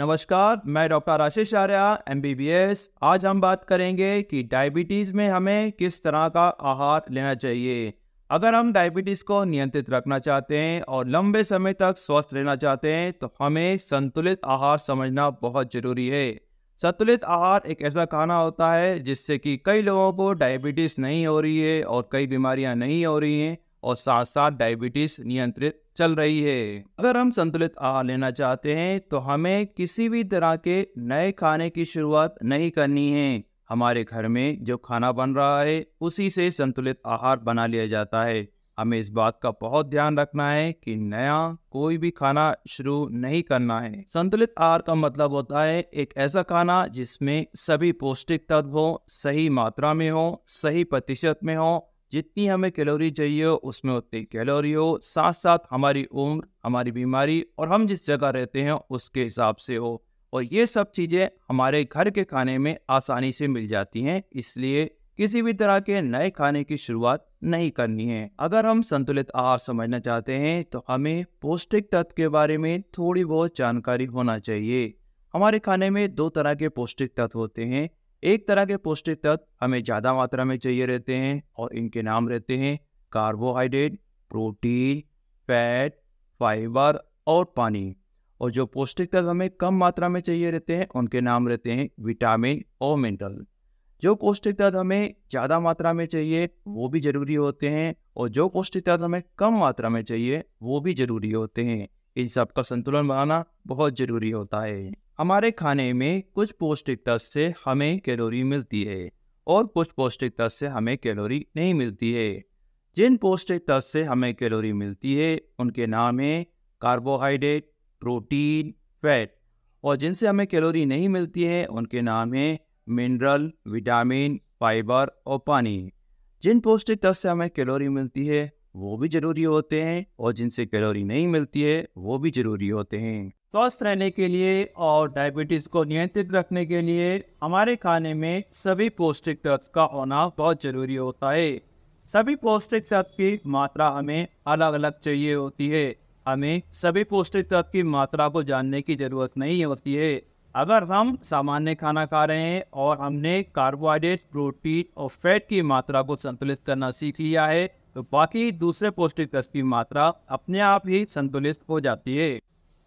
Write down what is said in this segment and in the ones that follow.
नमस्कार मैं डॉक्टर आशीष आर्या एम आज हम बात करेंगे कि डायबिटीज़ में हमें किस तरह का आहार लेना चाहिए अगर हम डायबिटीज़ को नियंत्रित रखना चाहते हैं और लंबे समय तक स्वस्थ रहना चाहते हैं तो हमें संतुलित आहार समझना बहुत ज़रूरी है संतुलित आहार एक ऐसा खाना होता है जिससे कि कई लोगों को डायबिटीज़ नहीं हो रही है और कई बीमारियां नहीं हो रही हैं और साथ साथ डायबिटीज नियंत्रित चल रही है अगर हम संतुलित आहार लेना चाहते हैं तो हमें किसी भी तरह के नए खाने की शुरुआत नहीं करनी है हमारे घर में जो खाना बन रहा है उसी से संतुलित आहार बना लिया जाता है हमें इस बात का बहुत ध्यान रखना है कि नया कोई भी खाना शुरू नहीं करना है संतुलित आहार का मतलब होता है एक ऐसा खाना जिसमें सभी पौष्टिक तत्व हो सही मात्रा में हो सही प्रतिशत में हो जितनी हमें कैलोरी चाहिए उसमें उतनी कैलोरी हो साथ साथ हमारी उम्र हमारी बीमारी और हम जिस जगह रहते हैं उसके हिसाब से हो और ये सब चीज़ें हमारे घर के खाने में आसानी से मिल जाती हैं इसलिए किसी भी तरह के नए खाने की शुरुआत नहीं करनी है अगर हम संतुलित आहार समझना चाहते हैं तो हमें पौष्टिक तत्व के बारे में थोड़ी बहुत जानकारी होना चाहिए हमारे खाने में दो तरह के पौष्टिक तत्व होते हैं एक तरह के पौष्टिक तत्व हमें ज़्यादा मात्रा में चाहिए रहते हैं और इनके नाम रहते हैं कार्बोहाइड्रेट प्रोटीन फैट फाइबर और पानी और जो पौष्टिक तत्व हमें कम मात्रा में चाहिए रहते हैं उनके नाम रहते हैं विटामिन और मिनरल जो पौष्टिक तत्व हमें ज़्यादा मात्रा में चाहिए वो भी ज़रूरी होते हैं और जो पौष्टिक तत्व हमें कम मात्रा में चाहिए वो भी ज़रूरी होते हैं इन सब का संतुलन बनाना बहुत ज़रूरी होता है हमारे खाने में कुछ पौष्टिक तत्व से हमें कैलोरी मिलती है और कुछ पौष्टिक तत्व से हमें कैलोरी नहीं मिलती है जिन पौष्टिक तत्व से हमें कैलोरी मिलती है उनके नाम है कार्बोहाइड्रेट प्रोटीन फैट और जिनसे हमें कैलोरी नहीं मिलती है उनके नाम है मिनरल विटामिन फाइबर और पानी जिन पौष्टिक तत्व से हमें कैलोरी मिलती है वो भी जरूरी होते हैं और जिनसे कैलोरी नहीं मिलती है वो भी जरूरी होते हैं स्वस्थ रहने के लिए और डायबिटीज को नियंत्रित रखने के लिए हमारे खाने में सभी पौष्टिक तत्व का होना बहुत जरूरी होता है सभी पौष्टिक तत्व की मात्रा हमें अलग अलग चाहिए होती है हमें सभी पौष्टिक तत्व की मात्रा को जानने की जरूरत नहीं होती है अगर हम सामान्य खाना खा रहे हैं और हमने कार्बोहाइड्रेट प्रोटीन और फैट की मात्रा को संतुलित करना सीख लिया है तो बाकी दूसरे पौष्टिक तत्व की मात्रा अपने आप ही संतुलित हो जाती है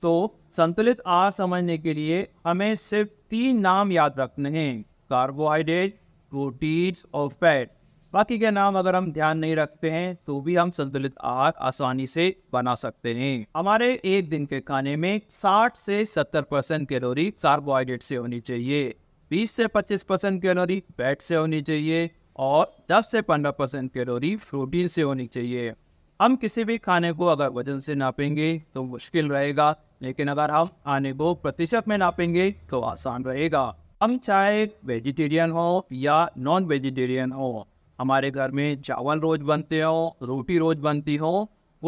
तो संतुलित आहार समझने के लिए हमें सिर्फ तीन नाम याद रखने हैं कार्बोहाइड्रेट प्रोटीन्स और फैट बाकी के नाम अगर हम ध्यान नहीं रखते हैं तो भी हम संतुलित आहार आसानी से बना सकते हैं हमारे एक दिन के खाने में 60 से 70 परसेंट कैलोरी कार्बोहाइड्रेट से होनी चाहिए 20 से 25 परसेंट कैलोरी फैट से होनी चाहिए और 10 से 15 परसेंट कैलोरी प्रोटीन से होनी चाहिए हम किसी भी खाने को अगर वजन से नापेंगे तो मुश्किल रहेगा लेकिन अगर हम खाने को प्रतिशत में नापेंगे तो आसान रहेगा हम चाहे वेजिटेरियन हो या नॉन वेजिटेरियन हो हमारे घर में चावल रोज बनते हो रोटी रोज बनती हो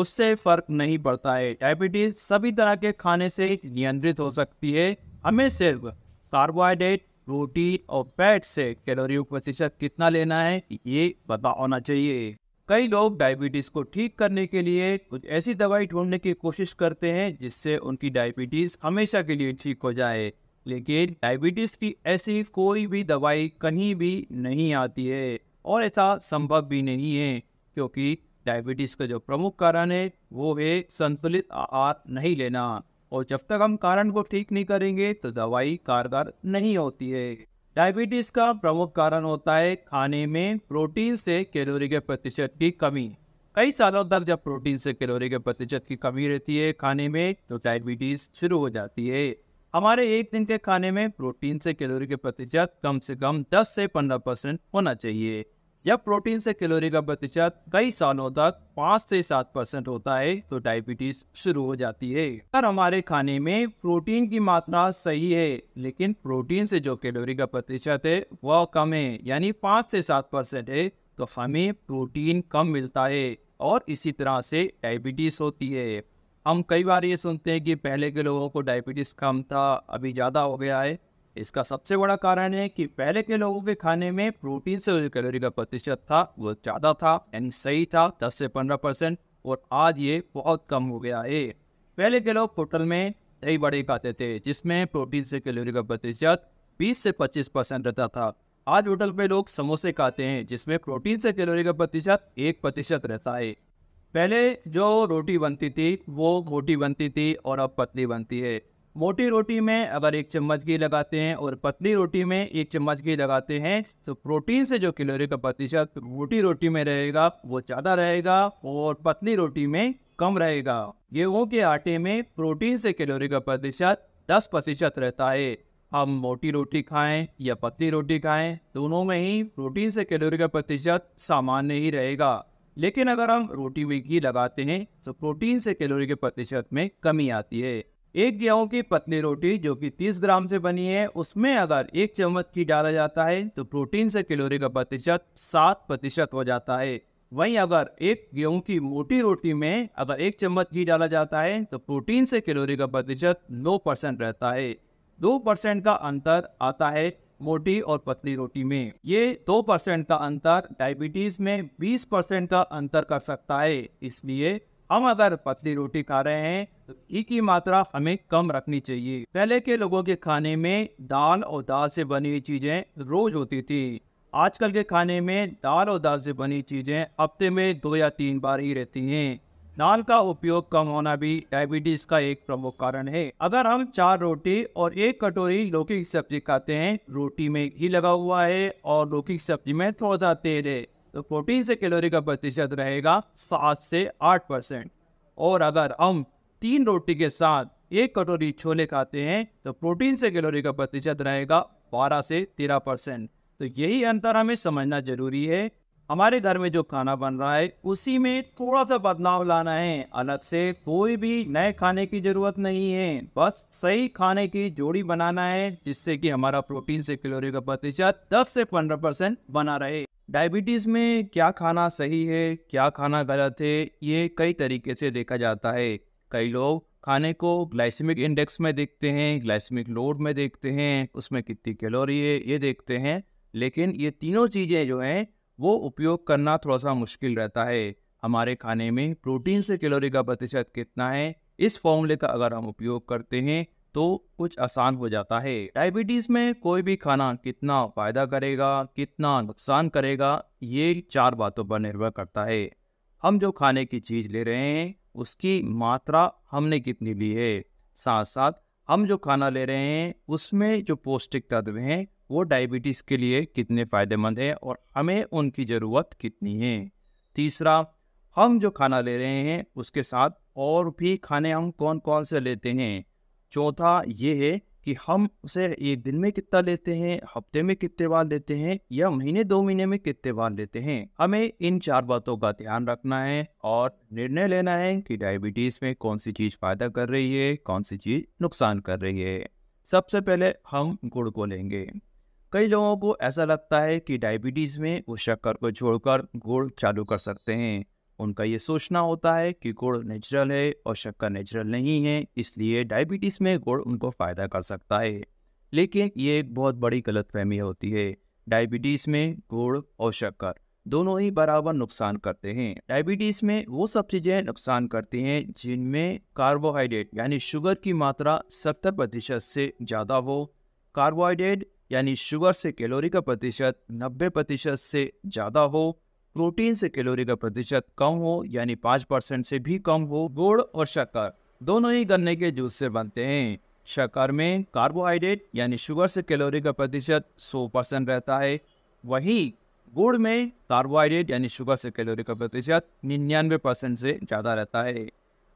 उससे फर्क नहीं पड़ता है डायबिटीज सभी तरह के खाने से नियंत्रित हो सकती है हमें सिर्फ कार्बोहाइड्रेट रोटी और पैट से कैलोरी प्रतिशत कितना लेना है ये पता होना चाहिए कई लोग डायबिटीज़ को ठीक करने के लिए कुछ ऐसी दवाई ढूंढने की कोशिश करते हैं जिससे उनकी डायबिटीज़ हमेशा के लिए ठीक हो जाए लेकिन डायबिटीज़ की ऐसी कोई भी दवाई कहीं भी नहीं आती है और ऐसा संभव भी नहीं है क्योंकि डायबिटीज़ का जो प्रमुख कारण है वो है संतुलित आहार नहीं लेना और जब तक हम कारण को ठीक नहीं करेंगे तो दवाई कारगर नहीं होती है डायबिटीज का प्रमुख कारण होता है खाने में प्रोटीन से कैलोरी के प्रतिशत की कमी कई सालों तक जब प्रोटीन से कैलोरी के प्रतिशत की कमी रहती है खाने में तो डायबिटीज शुरू हो जाती है हमारे एक दिन के खाने में प्रोटीन से कैलोरी के प्रतिशत कम से कम 10 से 15 परसेंट होना चाहिए जब प्रोटीन से कैलोरी का प्रतिशत कई सालों तक पाँच से सात परसेंट होता है तो डायबिटीज शुरू हो जाती है अगर हमारे खाने में प्रोटीन की मात्रा सही है लेकिन प्रोटीन से जो कैलोरी का प्रतिशत है वह कम है यानी पाँच से सात परसेंट है तो हमें प्रोटीन कम मिलता है और इसी तरह से डायबिटीज होती है हम कई बार ये सुनते हैं कि पहले के लोगों को डायबिटीज़ कम था अभी ज़्यादा हो गया है इसका सबसे बड़ा कारण है कि पहले के लोगों के खाने में प्रोटीन से जो कैलोरी का प्रतिशत था वो ज़्यादा था यानी सही था 10 से 15 परसेंट और आज ये बहुत कम हो गया है पहले के लोग होटल में दही बड़े खाते थे जिसमें प्रोटीन से कैलोरी का प्रतिशत 20 से 25 परसेंट रहता था आज होटल में लोग समोसे खाते हैं जिसमें प्रोटीन से कैलोरी का प्रतिशत एक प्रतिशत रहता है पहले जो रोटी बनती थी वो मोटी बनती थी और अब पतली बनती है मोटी रोटी में अगर एक चम्मच घी लगाते हैं और पतली रोटी में एक चम्मच घी लगाते हैं तो प्रोटीन से जो कैलोरी का प्रतिशत मोटी रोटी में रहेगा वो ज़्यादा रहेगा और पतली रोटी में कम रहेगा गेहूँ के आटे में प्रोटीन से कैलोरी का प्रतिशत दस प्रतिशत रहता है हम मोटी रोटी खाएं या पतली रोटी खाएं दोनों में ही प्रोटीन से कैलोरी का प्रतिशत सामान्य ही रहेगा लेकिन अगर हम रोटी में घी लगाते हैं तो प्रोटीन से कैलोरी के प्रतिशत में कमी आती है एक गेहूं की पतली रोटी जो कि 30 ग्राम से बनी है उसमें अगर एक चम्मच घी डाला जाता है तो प्रोटीन से कैलोरी का प्रतिशत सात प्रतिशत हो जाता है वहीं अगर एक गेहूं की मोटी रोटी में अगर एक चम्मच घी डाला जाता है तो प्रोटीन से कैलोरी का प्रतिशत नौ परसेंट रहता है दो परसेंट का अंतर आता है मोटी और पतली रोटी में ये दो परसेंट का अंतर डायबिटीज में बीस परसेंट का अंतर कर सकता है इसलिए हम अगर पतली रोटी खा रहे हैं तो घी की मात्रा हमें कम रखनी चाहिए पहले के लोगों के खाने में दाल और दाल से बनी हुई चीज़ें रोज होती थी आजकल के खाने में दाल और दाल से बनी चीज़ें हफ्ते में दो या तीन बार ही रहती हैं दाल का उपयोग कम होना भी डायबिटीज का एक प्रमुख कारण है अगर हम चार रोटी और एक कटोरी लौकी की सब्जी खाते हैं रोटी में घी लगा हुआ है और लौकी की सब्जी में थोड़ा सा तेल है तो प्रोटीन से कैलोरी का प्रतिशत रहेगा सात से आठ परसेंट और अगर हम तीन रोटी के साथ एक कटोरी छोले खाते हैं तो प्रोटीन से कैलोरी का प्रतिशत रहेगा बारह से तेरह परसेंट तो यही अंतर हमें समझना जरूरी है हमारे घर में जो खाना बन रहा है उसी में थोड़ा सा बदलाव लाना है अलग से कोई भी नए खाने की ज़रूरत नहीं है बस सही खाने की जोड़ी बनाना है जिससे कि हमारा प्रोटीन से कैलोरी का प्रतिशत 10 से 15 परसेंट बना रहे डायबिटीज़ में क्या खाना सही है क्या खाना गलत है ये कई तरीके से देखा जाता है कई लोग खाने को ग्लाइसेमिक इंडेक्स में देखते हैं ग्लाइसेमिक लोड में देखते हैं उसमें कितनी कैलोरी है ये देखते हैं लेकिन ये तीनों चीज़ें जो हैं वो उपयोग करना थोड़ा सा मुश्किल रहता है हमारे खाने में प्रोटीन से कैलोरी का प्रतिशत कितना है इस फॉर्मूले का अगर हम उपयोग करते हैं तो कुछ आसान हो जाता है डायबिटीज में कोई भी खाना कितना फायदा करेगा कितना नुकसान करेगा ये चार बातों पर निर्भर करता है हम जो खाने की चीज ले रहे हैं उसकी मात्रा हमने कितनी ली है साथ साथ हम जो खाना ले रहे हैं उसमें जो पौष्टिक तत्व हैं वो डायबिटीज़ के लिए कितने फ़ायदेमंद हैं और हमें उनकी ज़रूरत कितनी है तीसरा हम जो खाना ले रहे हैं उसके साथ और भी खाने हम कौन कौन से लेते हैं चौथा ये है कि हम उसे ये दिन में कितना लेते हैं हफ्ते में कितने बार लेते हैं या महीने दो महीने में कितने बार लेते हैं हमें इन चार बातों का ध्यान रखना है और निर्णय लेना है कि डायबिटीज में कौन सी चीज फायदा कर रही है कौन सी चीज नुकसान कर रही है सबसे पहले हम गुड़ को लेंगे कई लोगों को ऐसा लगता है कि डायबिटीज़ में वो शक्कर को छोड़कर गुड़ चालू कर सकते हैं उनका ये सोचना होता है कि गुड़ नेचुरल है और शक्कर नेचुरल नहीं है इसलिए डायबिटीज़ में गुड़ उनको फ़ायदा कर सकता है लेकिन ये एक बहुत बड़ी गलतफहमी होती है डायबिटीज़ में गुड़ और शक्कर दोनों ही बराबर नुकसान करते हैं डायबिटीज़ में वो सब चीज़ें नुकसान करती हैं जिनमें कार्बोहाइड्रेट यानी शुगर की मात्रा सत्तर प्रतिशत से ज़्यादा हो कार्बोहाइड्रेट यानी शुगर से कैलोरी का प्रतिशत नब्बे प्रतिशत से ज़्यादा हो प्रोटीन से कैलोरी का प्रतिशत कम हो यानी पाँच परसेंट से भी कम हो गुड़ और शक्कर दोनों ही गन्ने के जूस से बनते हैं शक्कर में कार्बोहाइड्रेट यानी शुगर से कैलोरी का प्रतिशत सौ परसेंट रहता है वही गुड़ में कार्बोहाइड्रेट यानी शुगर से कैलोरी का प्रतिशत निन्यानवे परसेंट से ज़्यादा रहता है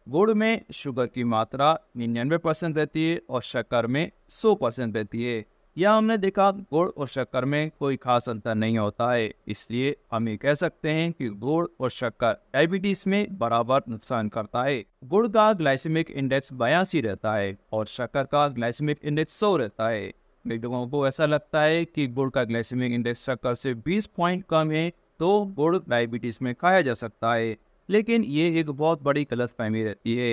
गुड़ में शुगर की मात्रा निन्यानवे परसेंट रहती है और शक्कर में सौ परसेंट रहती है यह हमने देखा गुड़ और शक्कर में कोई खास अंतर नहीं होता है इसलिए हम ये कह सकते हैं कि गुड़ और शक्कर डायबिटीज में बराबर नुकसान करता है गुड़ का ग्लाइसेमिक इंडेक्स बयासी रहता है और शक्कर का ग्लाइसेमिक इंडेक्स सौ रहता है कई लोगों को ऐसा लगता है कि गुड़ का ग्लाइसेमिक इंडेक्स शक्कर से 20 पॉइंट कम है तो गुड़ डायबिटीज में खाया जा सकता है लेकिन ये एक बहुत बड़ी गलत फहमी रहती है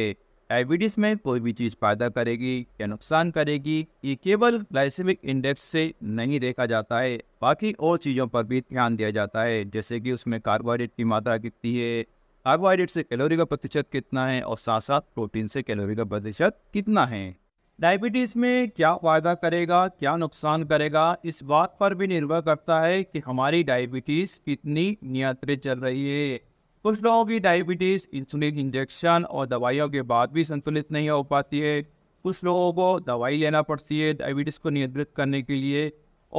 डायबिटीज़ में कोई भी चीज़ फ़ायदा करेगी या नुकसान करेगी ये केवल ग्लाइसेमिक इंडेक्स से नहीं देखा जाता है बाकी और चीज़ों पर भी ध्यान दिया जाता है जैसे कि उसमें कार्बोहाइड्रेट की मात्रा कितनी है कार्बोहाइड्रेट से कैलोरी का प्रतिशत कितना है और साथ साथ प्रोटीन से कैलोरी का प्रतिशत कितना है डायबिटीज़ में क्या फ़ायदा करेगा क्या नुकसान करेगा इस बात पर भी निर्भर करता है कि हमारी डायबिटीज़ कितनी नियंत्रित चल रही है कुछ लोगों की डायबिटीज़ इंसुलिन इंजेक्शन और दवाइयों के बाद भी संतुलित नहीं हो पाती है कुछ लोगों को दवाई लेना पड़ती है डायबिटीज़ को नियंत्रित करने के लिए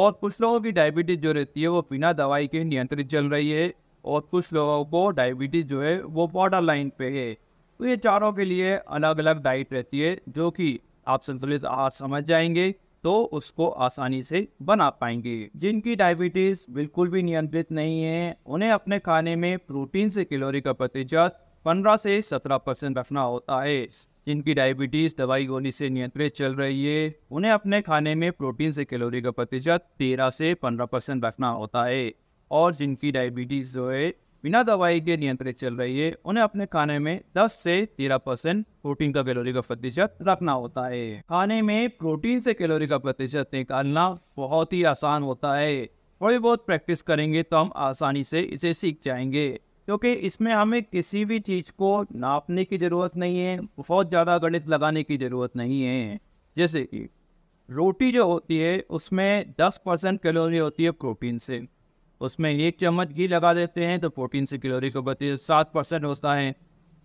और कुछ लोगों की डायबिटीज़ जो रहती है वो बिना दवाई के नियंत्रित चल रही है और कुछ लोगों को डायबिटीज़ जो है वो बॉर्डर लाइन पे है तो ये चारों के लिए अलग अलग डाइट रहती है जो कि आप संतुलित आहार समझ जाएंगे तो उसको आसानी से बना पाएंगे जिनकी डायबिटीज बिल्कुल भी नियंत्रित नहीं है उन्हें अपने खाने में प्रोटीन से कैलोरी का प्रतिशत 15 से 17 परसेंट रखना होता है जिनकी डायबिटीज दवाई गोली से नियंत्रित चल रही है उन्हें अपने खाने में प्रोटीन से कैलोरी का प्रतिशत 13 से 15 परसेंट रखना होता है और जिनकी डायबिटीज जो है बिना दवाई के नियंत्रित चल रही है उन्हें अपने खाने में 10 से 13 परसेंट प्रोटीन का कैलोरी का प्रतिशत रखना होता है खाने में प्रोटीन से कैलोरी का प्रतिशत निकालना बहुत ही आसान होता है थोड़ी बहुत प्रैक्टिस करेंगे तो हम आसानी से इसे सीख जाएंगे क्योंकि इसमें हमें किसी भी चीज़ को नापने की ज़रूरत नहीं है बहुत ज़्यादा गणित लगाने की ज़रूरत नहीं है जैसे कि रोटी जो होती है उसमें 10 परसेंट कैलोरी होती है प्रोटीन से उसमें एक चम्मच घी लगा देते हैं तो प्रोटीन से कैलोरी का प्रतिशत सात परसेंट होता है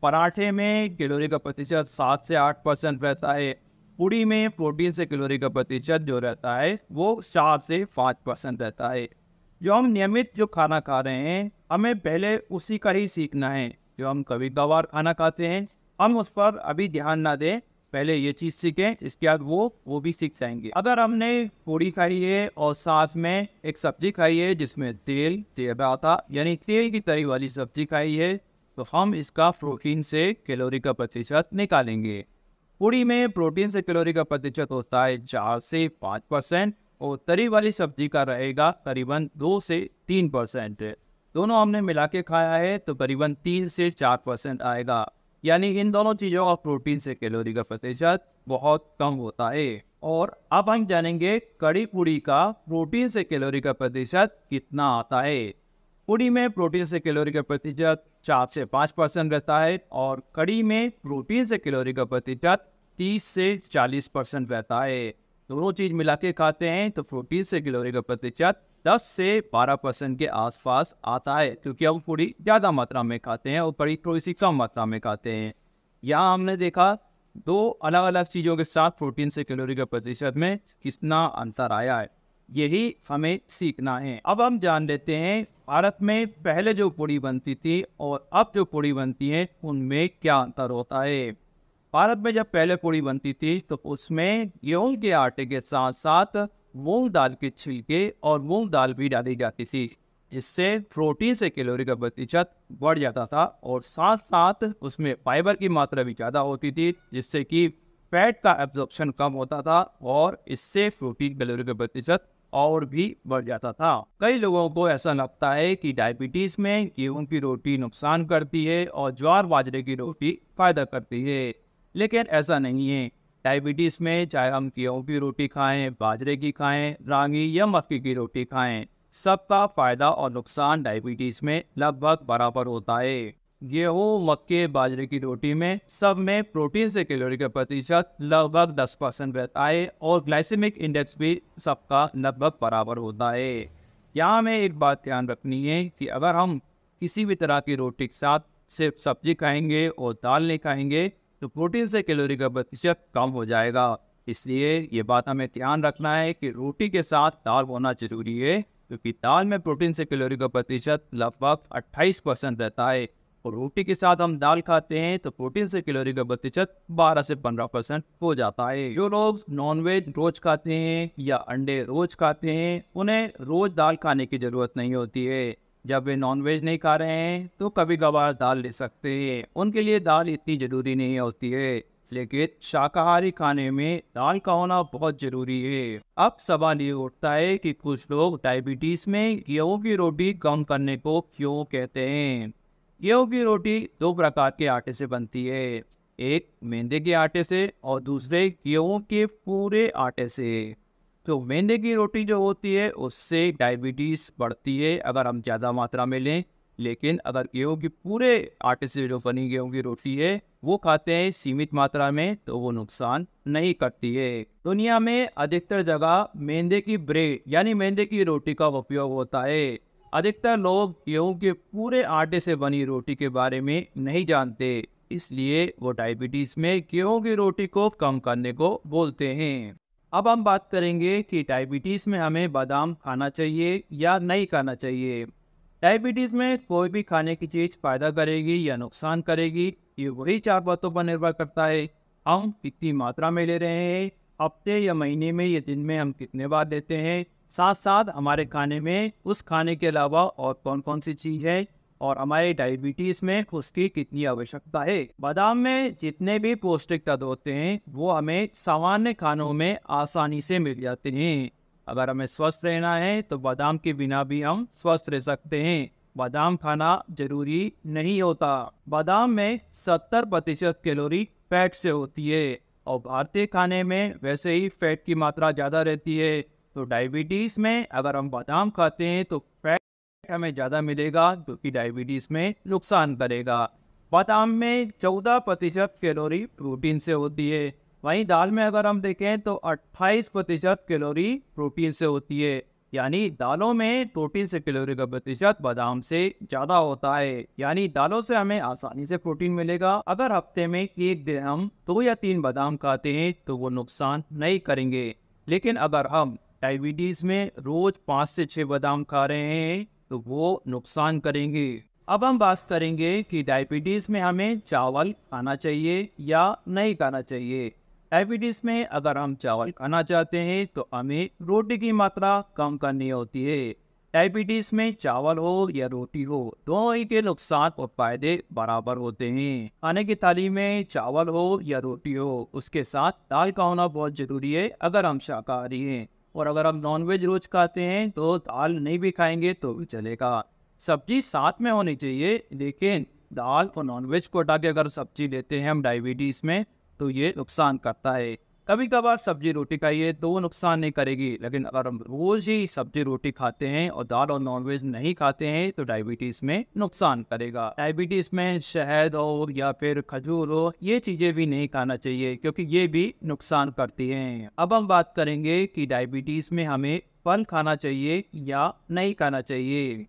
पराठे में कैलोरी का प्रतिशत सात से आठ परसेंट रहता है पूड़ी में प्रोटीन से कैलोरी का प्रतिशत जो रहता है वो चार से पाँच परसेंट रहता है जो हम नियमित जो खाना खा रहे हैं हमें पहले उसी का ही सीखना है जो हम कभी कभार खाना खाते हैं हम उस पर अभी ध्यान ना दें पहले ये चीज़ सीखें इसके बाद वो वो भी सीख जाएंगे अगर हमने पूरी खाई है और साथ में एक सब्जी खाई है जिसमें तेल तेल आता यानी तेल की तरी वाली सब्जी खाई है तो हम इसका प्रोटीन से कैलोरी का प्रतिशत निकालेंगे पूरी में प्रोटीन से कैलोरी का प्रतिशत होता है चार से पाँच परसेंट और तरी वाली सब्जी का रहेगा करीबन दो से तीन परसेंट दोनों हमने मिला के खाया है तो करीबन तीन से चार परसेंट आएगा यानी इन दोनों चीज़ों का प्रोटीन से कैलोरी का प्रतिशत बहुत कम होता है और अब हम जानेंगे कड़ी पूड़ी का प्रोटीन से कैलोरी का प्रतिशत कितना आता है पूड़ी में प्रोटीन से कैलोरी का प्रतिशत चार से पाँच परसेंट रहता है और कड़ी में प्रोटीन से कैलोरी का प्रतिशत तीस से चालीस परसेंट रहता है दोनों चीज़ मिला के खाते हैं तो प्रोटीन से कैलोरी का प्रतिशत दस से बारह परसेंट के आसपास आता है क्योंकि हम पूरी ज़्यादा मात्रा में खाते हैं और बड़ी थोड़ी सी कम मात्रा में खाते हैं यहाँ हमने देखा दो अलग अलग चीज़ों के साथ प्रोटीन से कैलोरी के प्रतिशत में कितना अंतर आया है यही हमें सीखना है अब हम जान लेते हैं भारत में पहले जो पूड़ी बनती थी और अब जो पूड़ी बनती है उनमें क्या अंतर होता है भारत में जब पहले पूड़ी बनती थी तो उसमें गेहूँ के आटे के साथ साथ मूंग दाल के छिलके और मूंग दाल भी डाली जाती थी इससे प्रोटीन से कैलोरी का प्रतिशत बढ़ जाता था और साथ साथ उसमें फाइबर की मात्रा भी ज़्यादा होती थी जिससे कि फैट का एब्जॉर्प्शन कम होता था और इससे प्रोटीन कैलोरी का प्रतिशत और भी बढ़ जाता था कई लोगों को ऐसा लगता है कि डायबिटीज में गेहूँ की रोटी नुकसान करती है और ज्वार बाजरे की रोटी फायदा करती है लेकिन ऐसा नहीं है डायबिटीज़ में चाहे हम गेहूँ की रोटी खाएं बाजरे की खाएं रागी या मक्के की रोटी खाएं सबका फ़ायदा और नुकसान डायबिटीज़ में लगभग बराबर होता है गेहूँ मक्के बाजरे की रोटी में सब में प्रोटीन से कैलोरी का प्रतिशत लगभग 10 परसेंट रहता है और ग्लाइसेमिक इंडेक्स भी सबका लगभग बराबर होता है यहाँ हमें एक बात ध्यान रखनी है कि अगर हम किसी भी तरह की रोटी के साथ सिर्फ सब्जी खाएंगे और दाल नहीं खाएंगे तो प्रोटीन से कैलोरी का प्रतिशत कम हो जाएगा इसलिए ये बात हमें ध्यान रखना है कि रोटी के साथ दाल होना जरूरी है क्योंकि तो दाल में प्रोटीन से कैलोरी का प्रतिशत लगभग 28 परसेंट रहता है और रोटी के साथ हम दाल खाते हैं तो प्रोटीन से कैलोरी का प्रतिशत 12 से 15 परसेंट हो जाता है जो लोग नॉनवेज रोज खाते हैं या अंडे रोज खाते हैं उन्हें रोज दाल खाने की जरूरत नहीं होती है जब वे नॉनवेज नहीं खा रहे हैं तो कभी कभार दाल ले सकते हैं उनके लिए दाल इतनी ज़रूरी नहीं होती है लेकिन शाकाहारी खाने में दाल का होना बहुत जरूरी है अब सवाल ये उठता है कि कुछ लोग डायबिटीज में गेहूं की रोटी कम करने को क्यों कहते हैं गेहूं की रोटी दो प्रकार के आटे से बनती है एक मेंदे के आटे से और दूसरे गेहूं के पूरे आटे से तो मैदे की रोटी जो होती है उससे डायबिटीज़ बढ़ती है अगर हम ज़्यादा मात्रा में लें लेकिन अगर गेहूँ की पूरे आटे से जो बनी गेहूँ की रोटी है वो खाते हैं सीमित मात्रा में तो वो नुकसान नहीं करती है दुनिया में अधिकतर जगह मेंदे की ब्रेड यानी मेंदे की रोटी का उपयोग होता है अधिकतर लोग गेहूँ के पूरे आटे से बनी रोटी के बारे में नहीं जानते इसलिए वो डायबिटीज़ में गेहूँ की रोटी को कम करने को बोलते हैं अब हम बात करेंगे कि डायबिटीज़ में हमें बादाम खाना चाहिए या नहीं खाना चाहिए डायबिटीज़ में कोई भी खाने की चीज़ फ़ायदा करेगी या नुकसान करेगी ये वही चार बातों पर निर्भर करता है हम कितनी मात्रा में ले रहे हैं हफ्ते या महीने में या दिन में हम कितने बार लेते हैं साथ साथ हमारे खाने में उस खाने के अलावा और कौन कौन सी चीज़ है और हमारे डायबिटीज में उसकी कितनी आवश्यकता है बादाम में जितने भी पौष्टिक तत्व होते हैं वो हमें सामान्य खानों में आसानी से मिल जाते हैं अगर हमें स्वस्थ रहना है तो बादाम के बिना भी हम स्वस्थ रह सकते हैं बादाम खाना जरूरी नहीं होता बादाम में 70 प्रतिशत कैलोरी फैट से होती है और भारतीय खाने में वैसे ही फैट की मात्रा ज़्यादा रहती है तो डायबिटीज़ में अगर हम बादाम खाते हैं तो फैट हमें ज़्यादा मिलेगा जो कि डायबिटीज़ में नुकसान करेगा बादाम में चौदह प्रतिशत कैलोरी प्रोटीन से होती है वहीं दाल में अगर हम देखें तो अट्ठाईस प्रतिशत कैलोरी प्रोटीन से होती है यानी दालों में प्रोटीन से कैलोरी का प्रतिशत बादाम से ज्यादा होता है यानी दालों से हमें आसानी से प्रोटीन मिलेगा अगर हफ्ते में एक दिन हम दो या तीन बादाम खाते हैं तो वो नुकसान नहीं करेंगे लेकिन अगर हम डायबिटीज में रोज पाँच से छः बादाम खा रहे हैं तो वो नुकसान करेंगे अब हम बात करेंगे कि डायबिटीज़ में हमें चावल खाना चाहिए या नहीं खाना चाहिए डायबिटीज़ में अगर हम चावल खाना चाहते हैं तो हमें रोटी की मात्रा कम करनी होती है डायबिटीज़ में चावल हो या रोटी हो दोनों ही के नुकसान और फायदे बराबर होते हैं खाने की थाली में चावल हो या रोटी हो उसके साथ दाल का होना बहुत जरूरी है अगर हम शाकाहारी हैं और अगर आप नॉनवेज रोज खाते हैं तो दाल नहीं भी खाएंगे तो भी चलेगा सब्जी साथ में होनी चाहिए लेकिन दाल और नॉनवेज को हटा के अगर सब्जी लेते हैं हम डायबिटीज़ में तो ये नुकसान करता है कभी कभार सब्जी रोटी खाइए तो वो नुकसान नहीं करेगी लेकिन अगर हम रोज ही सब्जी रोटी खाते हैं और दाल और नॉनवेज नहीं खाते हैं तो डायबिटीज में नुकसान करेगा डायबिटीज में शहद हो या फिर खजूर हो ये चीजें भी नहीं खाना चाहिए क्योंकि ये भी नुकसान करती है अब हम बात करेंगे कि डायबिटीज में हमें फल खाना चाहिए या नहीं खाना चाहिए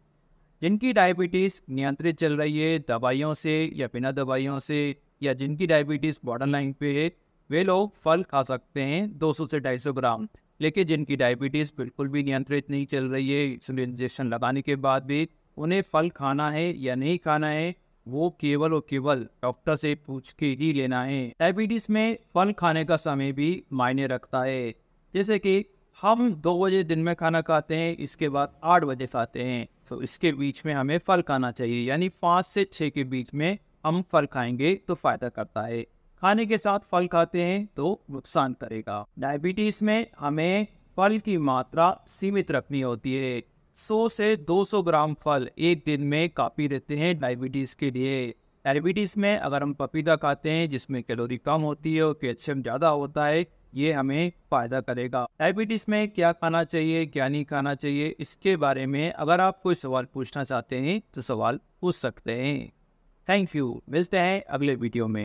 जिनकी डायबिटीज नियंत्रित चल रही है दवाइयों से या बिना दवाइयों से या जिनकी डायबिटीज बॉर्डर लाइन पे है वे लोग फल खा सकते हैं 200 से 250 ग्राम लेकिन जिनकी डायबिटीज़ बिल्कुल भी नियंत्रित नहीं चल रही है इसमें इंजेक्शन लगाने के बाद भी उन्हें फल खाना है या नहीं खाना है वो केवल और केवल डॉक्टर से पूछ के ही लेना है डायबिटीज़ में फल खाने का समय भी मायने रखता है जैसे कि हम दो बजे दिन में खाना खाते हैं इसके बाद आठ बजे खाते हैं तो इसके बीच में हमें फल खाना चाहिए यानी पाँच से छः के बीच में हम फल खाएंगे तो फ़ायदा करता है खाने के साथ फल खाते हैं तो नुकसान करेगा डायबिटीज में हमें फल की मात्रा सीमित रखनी होती है 100 से 200 ग्राम फल एक दिन में काफ़ी रहते हैं डायबिटीज़ के लिए डायबिटीज़ में अगर हम पपीता खाते हैं जिसमें कैलोरी कम होती है और कैल्शियम ज़्यादा होता है ये हमें फ़ायदा करेगा डायबिटीज़ में क्या खाना चाहिए क्या नहीं खाना चाहिए इसके बारे में अगर आप कोई सवाल पूछना चाहते हैं तो सवाल पूछ सकते हैं थैंक यू मिलते हैं अगले वीडियो में